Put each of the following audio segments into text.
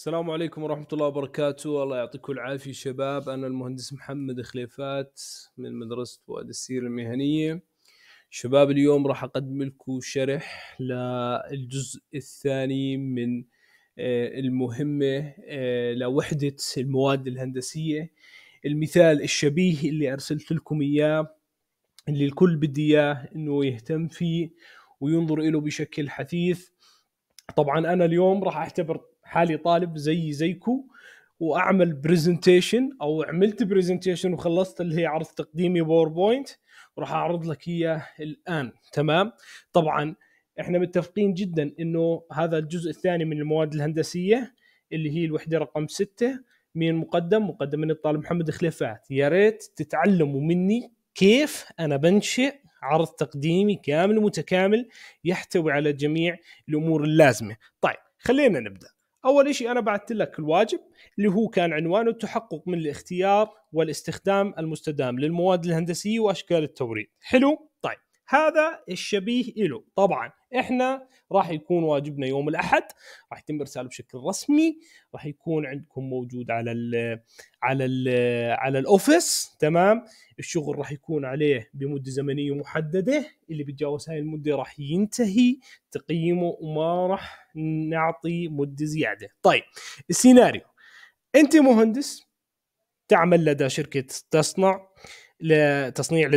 السلام عليكم ورحمة الله وبركاته الله يعطيكم العافية شباب أنا المهندس محمد خليفات من مدرسة فؤاد السيرة المهنية شباب اليوم راح أقدم لكم شرح للجزء الثاني من آه، المهمة آه، لوحدة المواد الهندسية المثال الشبيه اللي أرسلت لكم إياه اللي الكل بدي إياه إنه يهتم فيه وينظر إله بشكل حثيث طبعا أنا اليوم راح أعتبر حالي طالب زي زيكو واعمل برزنتيشن او عملت برزنتيشن وخلصت اللي هي عرض تقديمي باوربوينت وراح اعرض لك اياه الان تمام طبعا احنا متفقين جدا انه هذا الجزء الثاني من المواد الهندسيه اللي هي الوحده رقم ستة مين مقدم مقدم من الطالب محمد خليفات يا ريت تتعلموا مني كيف انا بنشئ عرض تقديمي كامل متكامل يحتوي على جميع الامور اللازمه طيب خلينا نبدا اول شيء انا بعثت لك الواجب اللي هو كان عنوانه التحقق من الاختيار والاستخدام المستدام للمواد الهندسيه واشكال التوريد حلو طيب هذا الشبيه له طبعا احنا راح يكون واجبنا يوم الاحد راح يتم ارساله بشكل رسمي راح يكون عندكم موجود على ال على ال على الاوفيس تمام الشغل راح يكون عليه بمده زمنيه محدده اللي بيتجاوز هاي المده راح ينتهي تقييمه وما راح نعطي مده زياده طيب السيناريو انت مهندس تعمل لدى شركه تصنع لتصنيع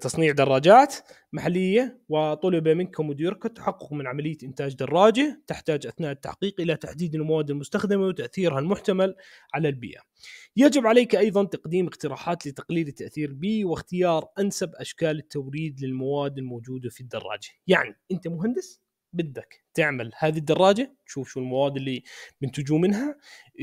تصنيع دراجات محليه وطلب منكم وديورك التحقق من عمليه انتاج دراجه تحتاج اثناء التحقيق الى تحديد المواد المستخدمه وتاثيرها المحتمل على البيئه. يجب عليك ايضا تقديم اقتراحات لتقليل التاثير البيئي واختيار انسب اشكال التوريد للمواد الموجوده في الدراجه. يعني انت مهندس بدك تعمل هذه الدراجه تشوف شو المواد اللي بنتجوا منها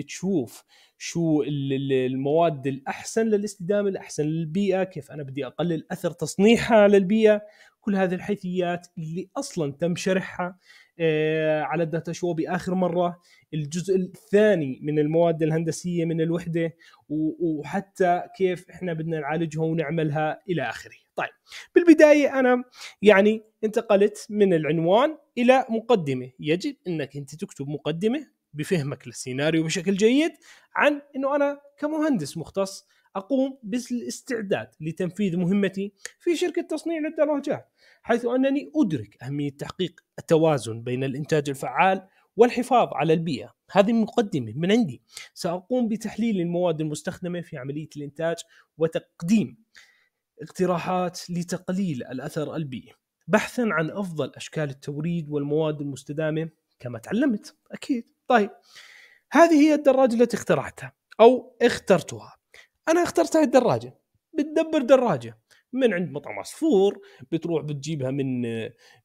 تشوف شو المواد الاحسن للاستدامه الاحسن للبيئه كيف انا بدي اقلل اثر تصنيعها للبيئه كل هذه الحيثيات اللي اصلا تم شرحها آه، على الداتا شو باخر مره الجزء الثاني من المواد الهندسيه من الوحده وحتى كيف احنا بدنا نعالجها ونعملها الى اخره طيب بالبدايه انا يعني انتقلت من العنوان الى مقدمه يجب انك انت تكتب مقدمه بفهمك للسيناريو بشكل جيد عن انه انا كمهندس مختص اقوم بالاستعداد لتنفيذ مهمتي في شركه تصنيع للدراجات حيث انني ادرك اهميه تحقيق التوازن بين الانتاج الفعال والحفاظ على البيئه هذه مقدمه من عندي ساقوم بتحليل المواد المستخدمه في عمليه الانتاج وتقديم اقتراحات لتقليل الاثر البيئي بحثا عن افضل اشكال التوريد والمواد المستدامه كما تعلمت اكيد طيب هذه هي الدراجه التي اخترعتها او اخترتها انا اخترت هذه الدراجه بتدبر دراجه من عند مطعم عصفور بتروح بتجيبها من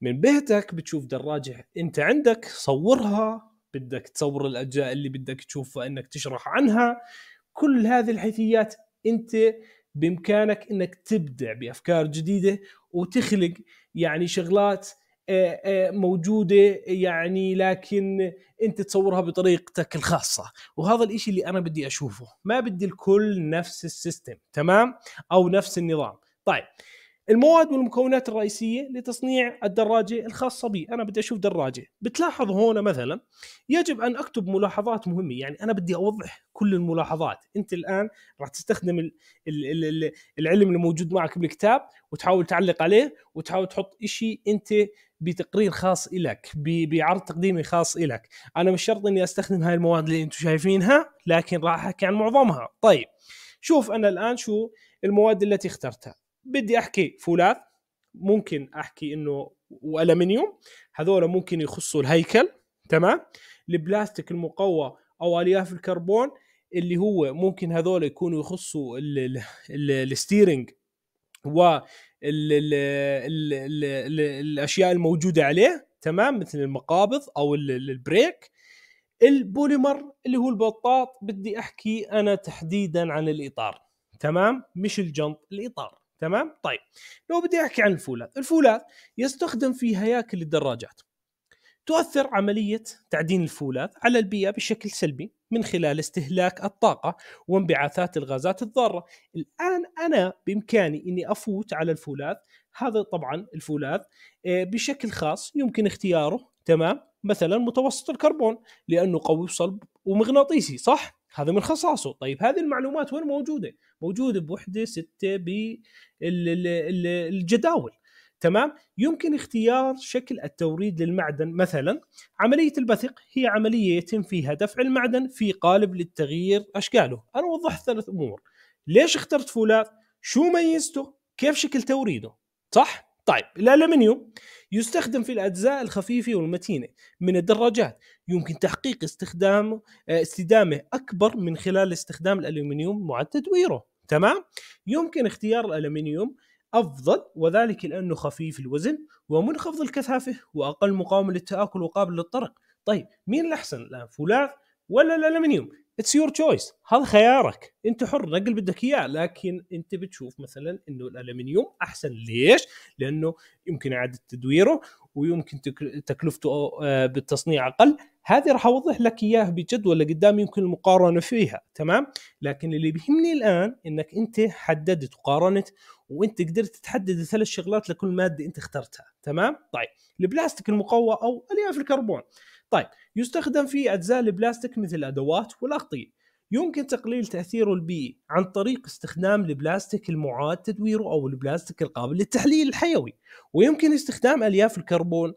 من بيتك بتشوف دراجه انت عندك صورها بدك تصور الاجزاء اللي بدك تشوفها انك تشرح عنها كل هذه الحيثيات انت بامكانك انك تبدع بافكار جديده وتخلق يعني شغلات آه، آه، موجوده يعني لكن انت تصورها بطريقتك الخاصه وهذا الاشي اللي انا بدي اشوفه ما بدي الكل نفس السيستم تمام او نفس النظام طيب المواد والمكونات الرئيسيه لتصنيع الدراجه الخاصه بي انا بدي اشوف دراجه بتلاحظ هون مثلا يجب ان اكتب ملاحظات مهمه يعني انا بدي اوضح كل الملاحظات انت الان راح تستخدم العلم الموجود معك بالكتاب وتحاول تعلق عليه وتحاول تحط إشي انت بتقرير خاص إلك بعرض تقديمي خاص إلك أنا مش شرط أني أستخدم هاي المواد اللي أنتم شايفينها لكن راح أحكي عن معظمها طيب شوف أنا الآن شو المواد التي اخترتها بدي احكي فولاذ ممكن احكي انه والمنيوم هذول ممكن يخصوا الهيكل تمام البلاستيك المقوى او الياف الكربون اللي هو ممكن هذول يكونوا يخصوا الستيرنج و الاشياء الموجوده عليه تمام مثل المقابض او البريك البوليمر اللي هو البطاط بدي احكي انا تحديدا عن الاطار تمام مش الجنط الاطار تمام طيب لو بدي احكي عن الفولاذ الفولاذ يستخدم في هياكل الدراجات تؤثر عملية تعدين الفولاذ على البيئة بشكل سلبي من خلال استهلاك الطاقة وانبعاثات الغازات الضارة الآن أنا بإمكاني أني أفوت على الفولاذ هذا طبعا الفولاذ آه، بشكل خاص يمكن اختياره تمام مثلا متوسط الكربون لأنه قوي وصلب ومغناطيسي صح؟ هذا من خصائصه طيب هذه المعلومات وين موجوده موجوده بوحده سته بالجداول تمام يمكن اختيار شكل التوريد للمعدن مثلا عمليه البثق هي عمليه يتم فيها دفع المعدن في قالب للتغيير اشكاله انا وضحت ثلاث امور ليش اخترت فولاذ شو ميزته كيف شكل توريده صح طيب الالمنيوم يستخدم في الاجزاء الخفيفه والمتينه من الدراجات يمكن تحقيق استخدامه آه، استدامه اكبر من خلال استخدام الالومنيوم مع تدويره تمام يمكن اختيار الالومنيوم افضل وذلك لانه خفيف الوزن ومنخفض الكثافه واقل مقاومه للتاكل وقابل للطرق طيب مين الاحسن الان فولاذ ولا الالومنيوم اتس يور تشويس هذا خيارك انت حر نقل بدك اياه لكن انت بتشوف مثلا انه الالمنيوم احسن ليش؟ لانه يمكن اعاده تدويره ويمكن تكلفته آه، بالتصنيع اقل هذه راح اوضح لك اياه بجدول قدام يمكن المقارنه فيها تمام لكن اللي بيهمني الان انك انت حددت وقارنت وانت قدرت تحدد ثلاث شغلات لكل ماده انت اخترتها تمام طيب البلاستيك المقوى او الياف الكربون طيب يستخدم في أجزاء البلاستيك مثل الأدوات والأغطية يمكن تقليل تأثيره البيئي عن طريق استخدام البلاستيك المعاد تدويره أو البلاستيك القابل للتحليل الحيوي ويمكن استخدام ألياف الكربون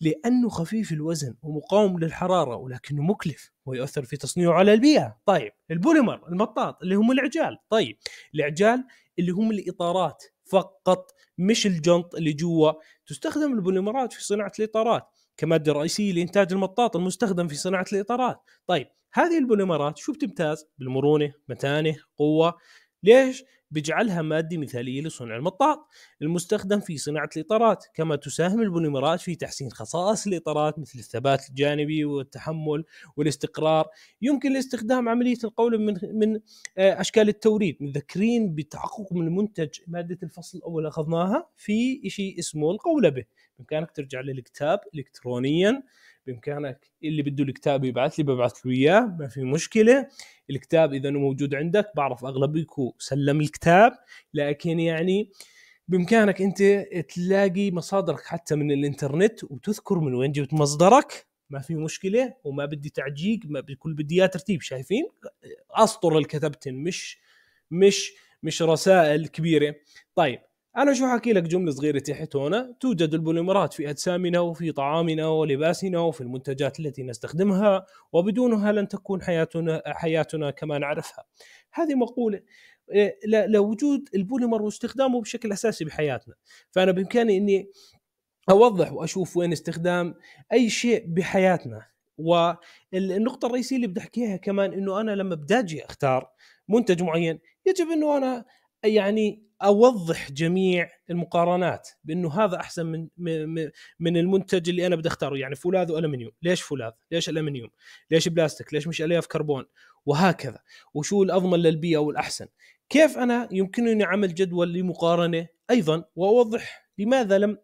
لأنه خفيف الوزن ومقاوم للحرارة ولكنه مكلف ويؤثر في تصنيعه على البيئة طيب البوليمر المطاط اللي هم العجال طيب العجال اللي هم الإطارات فقط مش الجنط اللي جوا تستخدم البوليمرات في صناعة الإطارات كماده رئيسيه لانتاج المطاط المستخدم في صناعه الاطارات طيب هذه البوليمرات شو بتمتاز بالمرونه متانه قوه ليش بيجعلها ماده مثاليه لصنع المطاط المستخدم في صناعه الاطارات كما تساهم البوليمرات في تحسين خصائص الاطارات مثل الثبات الجانبي والتحمل والاستقرار يمكن الاستخدام عمليه القول من من آه، اشكال التوريد متذكرين بتحقق من المنتج ماده الفصل الاول اخذناها في شيء اسمه القولبه بامكانك ترجع للكتاب الكترونيا بامكانك اللي بده الكتاب يبعث لي ببعث له اياه ما في مشكله الكتاب اذا موجود عندك بعرف اغلبكم سلم الكتاب لكن يعني بامكانك انت تلاقي مصادرك حتى من الانترنت وتذكر من وين جبت مصدرك ما في مشكله وما بدي تعجيق ما بكل بدي اياه ترتيب شايفين اسطر الكتبتن مش مش مش رسائل كبيره طيب انا شو حكي لك جمله صغيره تحت هنا توجد البوليمرات في اجسامنا وفي طعامنا ولباسنا وفي المنتجات التي نستخدمها وبدونها لن تكون حياتنا حياتنا كما نعرفها هذه مقوله إيه، لوجود البوليمر واستخدامه بشكل اساسي بحياتنا فانا بامكاني اني اوضح واشوف وين استخدام اي شيء بحياتنا والنقطه الرئيسيه اللي بدي احكيها كمان انه انا لما بدي اجي اختار منتج معين يجب انه انا يعني اوضح جميع المقارنات بانه هذا احسن من من المنتج اللي انا بدي اختاره يعني فولاذ والمنيوم ليش فولاذ ليش الومنيوم ليش بلاستيك ليش مش الياف كربون وهكذا وشو الاضمن للبيئه والاحسن كيف انا يمكنني عمل جدول لمقارنه ايضا واوضح لماذا لم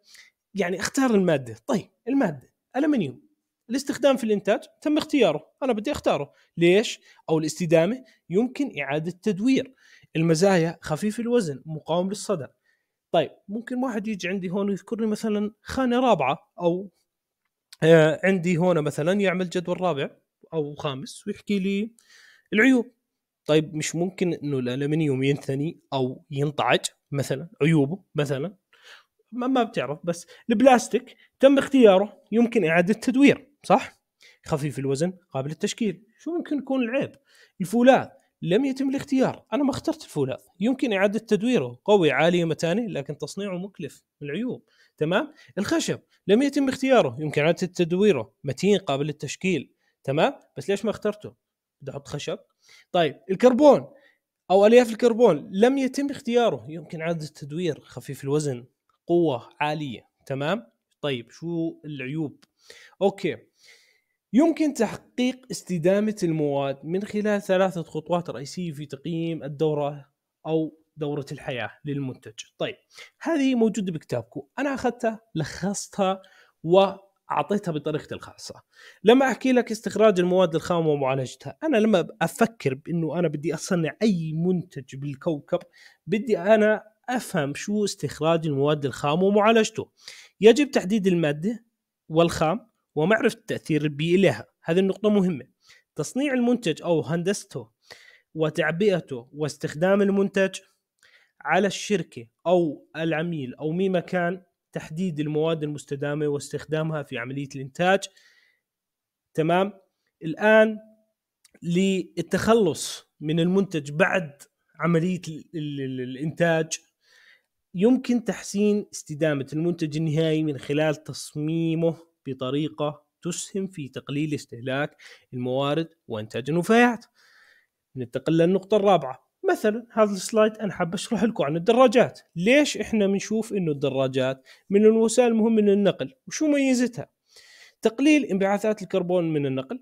يعني اختار الماده طيب الماده الومنيوم الاستخدام في الانتاج تم اختياره انا بدي اختاره ليش او الاستدامه يمكن اعاده تدوير المزايا خفيف الوزن مقاوم للصدى طيب ممكن واحد يجي عندي هون ويذكرني مثلا خانه رابعه او آه، عندي هون مثلا يعمل جدول رابع او خامس ويحكي لي العيوب طيب مش ممكن انه الالمنيوم ينثني او ينطعج مثلا عيوبه مثلا ما, ما بتعرف بس البلاستيك تم اختياره يمكن اعاده تدوير صح خفيف الوزن قابل للتشكيل شو ممكن يكون العيب الفولاذ لم يتم الاختيار انا ما اخترت الفولاذ يمكن اعاده تدويره قوي عالي متانه لكن تصنيعه مكلف العيوب تمام الخشب لم يتم اختياره يمكن اعاده تدويره متين قابل للتشكيل تمام بس ليش ما اخترته بدي احط خشب طيب الكربون او الياف الكربون لم يتم اختياره يمكن اعاده تدوير خفيف الوزن قوه عاليه تمام طيب شو العيوب اوكي يمكن تحقيق استدامة المواد من خلال ثلاثة خطوات رئيسية في تقييم الدورة أو دورة الحياة للمنتج طيب هذه موجودة بكتابكم أنا أخذتها لخصتها وأعطيتها بطريقتي الخاصة لما أحكي لك استخراج المواد الخام ومعالجتها أنا لما أفكر بأنه أنا بدي أصنع أي منتج بالكوكب بدي أنا أفهم شو استخراج المواد الخام ومعالجته يجب تحديد المادة والخام ومعرفة التأثير البيئي لها هذه النقطة مهمة تصنيع المنتج أو هندسته وتعبئته واستخدام المنتج على الشركة أو العميل أو مي مكان تحديد المواد المستدامة واستخدامها في عملية الإنتاج تمام الآن للتخلص من المنتج بعد عملية الإنتاج يمكن تحسين استدامة المنتج النهائي من خلال تصميمه بطريقة تسهم في تقليل استهلاك الموارد وإنتاج النفايات ننتقل للنقطة الرابعة مثلا هذا السلايد أنا حاب أشرح لكم عن الدراجات ليش إحنا بنشوف إنه الدراجات من الوسائل المهمة للنقل وشو ميزتها تقليل انبعاثات الكربون من النقل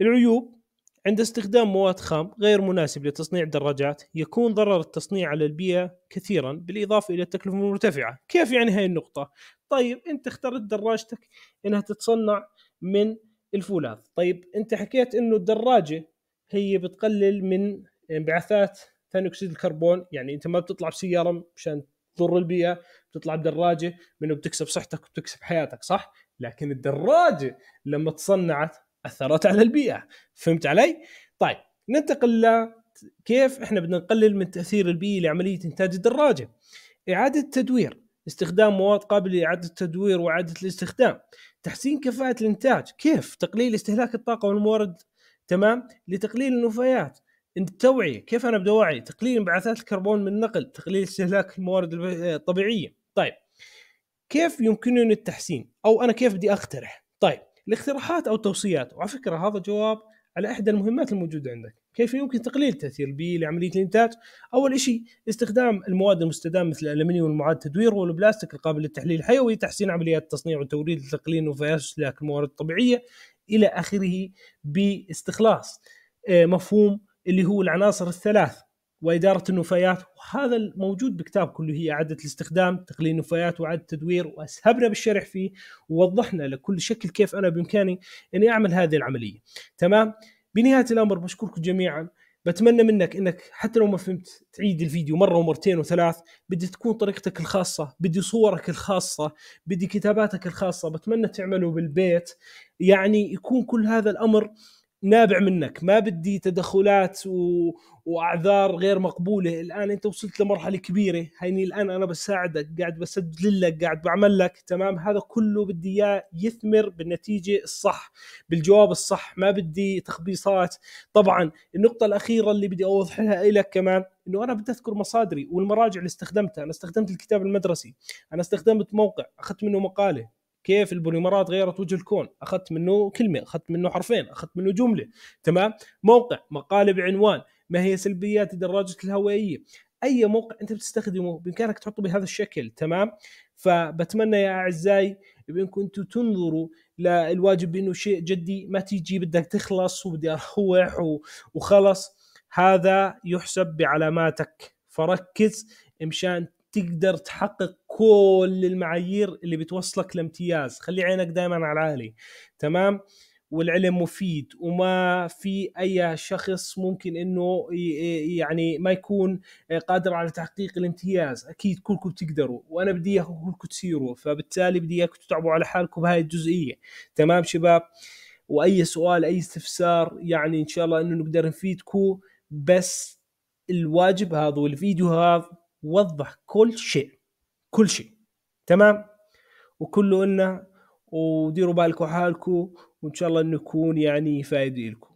العيوب عند استخدام مواد خام غير مناسب لتصنيع الدراجات يكون ضرر التصنيع على البيئة كثيرا بالإضافة إلى التكلفة المرتفعة كيف يعني هاي النقطة؟ طيب انت اخترت دراجتك انها تتصنع من الفولاذ طيب انت حكيت انه الدراجه هي بتقلل من انبعاثات ثاني اكسيد الكربون يعني انت ما بتطلع بسياره مشان تضر البيئه بتطلع بدراجه منه بتكسب صحتك وبتكسب حياتك صح لكن الدراجه لما تصنعت اثرت على البيئه فهمت علي طيب ننتقل ل كيف احنا بدنا نقلل من تاثير البيئي لعمليه انتاج الدراجه اعاده تدوير استخدام مواد قابله لاعاده التدوير واعاده الاستخدام تحسين كفاءه الانتاج كيف تقليل استهلاك الطاقه والموارد تمام لتقليل النفايات التوعيه كيف انا بدي اوعي تقليل انبعاثات الكربون من النقل تقليل استهلاك الموارد آه، الطبيعيه طيب كيف يمكنني التحسين او انا كيف بدي اقترح طيب الاقتراحات او التوصيات وعلى فكره هذا جواب على احدى المهمات الموجوده عندك كيف يمكن تقليل تاثير البيئي لعمليه الانتاج؟ اول شيء استخدام المواد المستدامه مثل الالمنيوم والمعاد التدوير والبلاستيك القابل للتحليل الحيوي، تحسين عمليات التصنيع والتوريد لتقليل نفايات استهلاك الموارد الطبيعيه الى اخره باستخلاص آه، مفهوم اللي هو العناصر الثلاث واداره النفايات وهذا الموجود بكتاب كله هي اعاده الاستخدام تقليل النفايات واعاده التدوير واسهبنا بالشرح فيه ووضحنا لكل شكل كيف انا بامكاني اني اعمل هذه العمليه تمام بنهايه الامر بشكركم جميعا بتمنى منك انك حتى لو ما فهمت تعيد الفيديو مره ومرتين وثلاث بدي تكون طريقتك الخاصه بدي صورك الخاصه بدي كتاباتك الخاصه بتمنى تعمله بالبيت يعني يكون كل هذا الامر نابع منك ما بدي تدخلات و... واعذار غير مقبوله الان انت وصلت لمرحله كبيره هيني الان انا بساعدك قاعد بسدد لك قاعد بعمل لك تمام هذا كله بدي اياه يثمر بالنتيجه الصح بالجواب الصح ما بدي تخبيصات طبعا النقطه الاخيره اللي بدي اوضحها لك كمان انه انا بدي اذكر مصادري والمراجع اللي استخدمتها انا استخدمت الكتاب المدرسي انا استخدمت موقع اخذت منه مقاله كيف البوليمرات غيرت وجه الكون اخذت منه كلمه اخذت منه حرفين اخذت منه جمله تمام موقع مقال بعنوان ما هي سلبيات الدراجه الهوائيه اي موقع انت بتستخدمه بامكانك تحطه بهذا الشكل تمام فبتمنى يا اعزائي بانكم انتم تنظروا للواجب بانه شيء جدي ما تيجي بدك تخلص وبدي اروح وخلص هذا يحسب بعلاماتك فركز مشان تقدر تحقق كل المعايير اللي بتوصلك لامتياز خلي عينك دائما على العالي تمام والعلم مفيد وما في اي شخص ممكن انه يعني ما يكون قادر على تحقيق الامتياز اكيد كلكم بتقدروا وانا بدي اياكم كلكم تسيروا فبالتالي بدي اياكم تتعبوا على حالكم بهاي الجزئيه تمام شباب واي سؤال اي استفسار يعني ان شاء الله انه نقدر نفيدكم بس الواجب هذا والفيديو هذا وضح كل شيء كل شيء تمام وكله انه وديروا بالكم حالكم وان شاء الله نكون يعني فايدين لكم